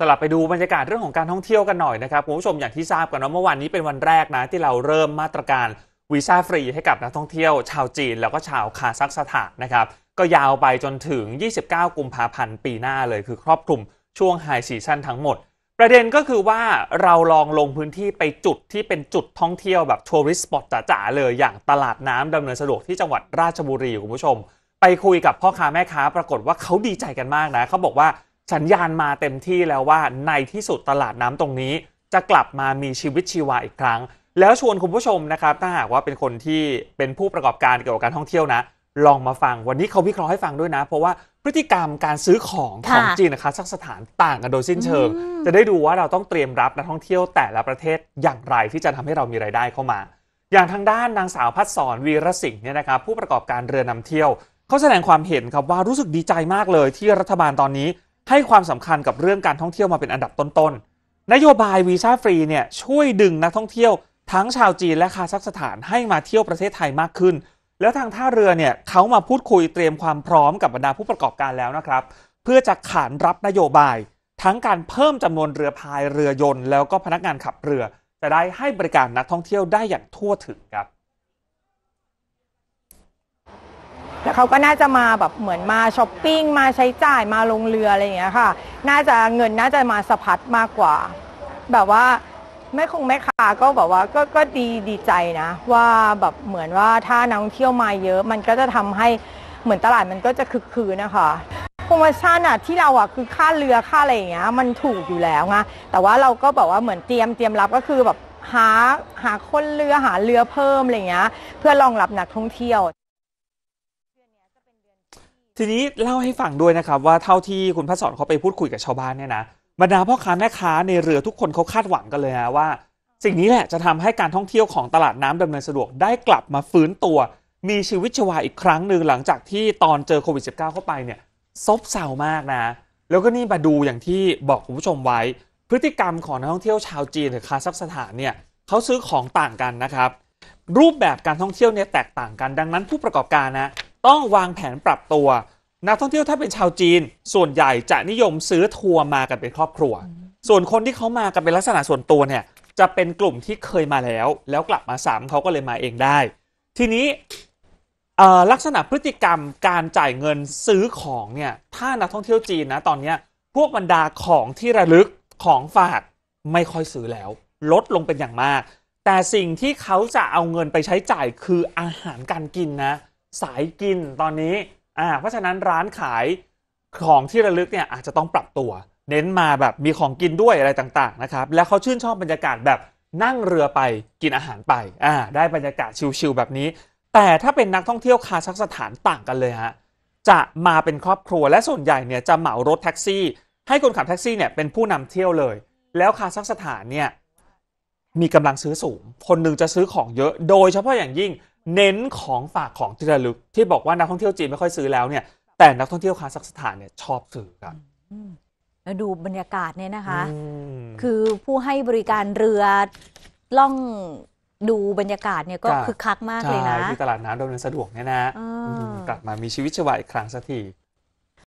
สลับไปดูบรรยากาศเรื่องของการท่องเที่ยวกันหน่อยนะครับ คุณผู้ชมอย่างที่ทราบกันว่าเมื่อวานนี้เป็นวันแรกนะที่เราเริ่มมาตรการวีซ่าฟรีให้กับนักท่องเที่ยว ชาวจีนแล้วก็ชาวคาซัคสถานนะครับ ก็ยาวไปจนถึง 29 กุมภาพันธ์ปีหน้าเลย คือครอบคลุมช่วงไฮซีซั่นทั้งหมด ประเด็นก็คือว่าเราลองลงพื้นที่ไปจุดที่เป็นจุดท่องเที่ยวแบบทัวริสสปอตจ๋าๆเลยอย่างตลาดน้ำดำเนินสะดวกที่จังหวัดราชบุรีคุณผู้ชม ไปคุยกับพ่อค้าแม่ค้าปรากฏว่าเขาดีใจกันมากนะ เขาบอกว่าสัญญาณมาเต็มที่แล้วว่า ในที่สุดตลาดน้ำตรงนี้ จะกลับมามีชีวิตชีวาอีกครั้ง แล้วชวนคุณผู้ชมนะครับ ถ้าหากว่าเป็นคนที่เป็นผู้ประกอบการเกี่ยวกับการท่องเที่ยวนะ ลองมาฟัง วันนี้เขาวิเคราะห์ให้ฟังด้วยนะ เพราะว่าพฤติกรรมการซื้อของของจีนนะคะสักสถานต่างกันโดยสิ้นเชิง จะได้ดูว่าเราต้องเตรียมรับนักท่องเที่ยวแต่ละประเทศอย่างไรที่จะทำให้เรามีรายได้เข้ามา อย่างทางด้านนางสาวพัฒสอนวีรสิงห์เนี่ยนะครับผู้ประกอบการเรือนำเที่ยวเขาแสดงความเห็นครับว่ารู้สึกดีใจมากเลยที่รัฐบาลตอนนี้ให้ความสำคัญกับเรื่องการท่องเที่ยวมาเป็นอันดับต้นๆ นโยบายวีซ่าฟรีเนี่ยช่วยดึงนักท่องเที่ยว ทั้งชาวจีนและคาซัคสถานให้มาเที่ยวประเทศไทยมากขึ้น แล้วทางท่าเรือเนี่ยเขามาพูดคุยเตรียมความพร้อมกับบรรดาผู้ประกอบการแล้วนะครับ เพื่อจะขานรับนโยบาย ทั้งการเพิ่มจำนวนเรือพายเรือยนต์แล้วก็พนักงานขับเรือ จะได้ให้บริการนักท่องเที่ยวได้อย่างทั่วถึงครับเขาก็น่าจะมาแบบเหมือนมาช้อปปิ้งมาใช้จ่ายมาลงเรืออะไรอย่างเงี้ยค่ะ น่าจะเงินน่าจะมาสะพัดมากกว่า แบบว่าแม่คงแม่ค้าก็แบบว่าก็ก็ดีดีใจนะว่าแบบเหมือนว่าถ้านักท่องเที่ยวมาเยอะมันก็จะทำให้เหมือนตลาดมันก็จะคึกคืนนะคะโปรโมชั่นอะที่เราอะคือค่าเรือค่าอะไรอย่างเงี้ยมันถูกอยู่แล้วไงแต่ว่าเราก็แบบว่าเหมือนเตรียมเตรียมรับก็คือแบบหาหาคนเรือหาเรือเพิ่มอะไรเงี้ยเพื่อรองรับนักท่องเที่ยวทีนี้เล่าให้ฟังด้วยนะครับว่าเท่าที่คุณพระสอนเขาไปพูดคุยกับชาวบ้านเนี่ยนะบรรดาพ่อค้าแม่ค้าในเรือทุกคนเขาคาดหวังกันเลยนะว่า สิ่งนี้แหละจะทำให้การท่องเที่ยวของตลาดน้ำดำเนินสะดวกได้กลับมาฟื้นตัว มีชีวิตชีวาอีกครั้งหนึ่งหลังจากที่ตอนเจอโควิด -19 เข้าไปเนี่ย ซบเซามากนะ แล้วก็นี่มาดูอย่างที่บอกคุณผู้ชมไว้ พฤติกรรมของนักท่องเที่ยวชาวจีนหรือคาซัคสถานเนี่ยเขาซื้อของต่างกันนะครับรูปแบบการท่องเที่ยวเนี่ยแตกต่างกัน ดังนั้นผู้ประกอบการนะต้องวางแผนปรับตัว นักท่องเที่ยวถ้าเป็นชาวจีน ส่วนใหญ่จะนิยมซื้อทัวร์มากันเป็นครอบครัว ส่วนคนที่เขามากันเป็นลักษณะส่วนตัวเนี่ยจะเป็นกลุ่มที่เคยมาแล้ว แล้วกลับมาซ้ำเขาก็เลยมาเองได้ ทีนี้ลักษณะพฤติกรรมการจ่ายเงินซื้อของเนี่ยถ้านักท่องเที่ยวจีนนะ ตอนนี้พวกบรรดาของที่ระลึกของฝากไม่ค่อยซื้อแล้ว ลดลงเป็นอย่างมาก แต่สิ่งที่เขาจะเอาเงินไปใช้จ่ายคืออาหารการกินนะสายกินตอนนี้อ่าเพราะฉะนั้นร้านขายของที่ระลึกเนี่ยอาจจะต้องปรับตัว เน้นมาแบบมีของกินด้วยอะไรต่างๆนะครับแล้วเขาชื่นชอบบรรยากาศแบบนั่งเรือไปกินอาหารไปอ่าได้บรรยากาศชิลๆแบบนี้ แต่ถ้าเป็นนักท่องเที่ยวคาซักสถานต่างกันเลยฮะจะมาเป็นครอบครัวและส่วนใหญ่เนี่ยจะเหมารถแท็กซี่ ให้คนขับแท็กซี่เนี่ยเป็นผู้นำเที่ยวเลย แล้วคาซักสถานเนี่ยมีกำลังซื้อสูง คนหนึ่งจะซื้อของเยอะ โดยเฉพาะอย่างยิ่งเน้นของฝากของที่ระลึก ที่บอกว่านักท่องเที่ยวจีนไม่ค่อยซื้อแล้วเนี่ยแต่นักท่องเที่ยวคาซัคสถานเนี่ยชอบซื้อครับแล้วดูบรรยากาศเนี่ยนะคะ คือผู้ให้บริการเรือล่องดูบรรยากาศเนี่ยก็คึกคักมากเลยนะที่ตลาดน้ำดำเนินสะดวกเนี่ยนะกลับมามีชีวิตชีวาอีกครั้งสักที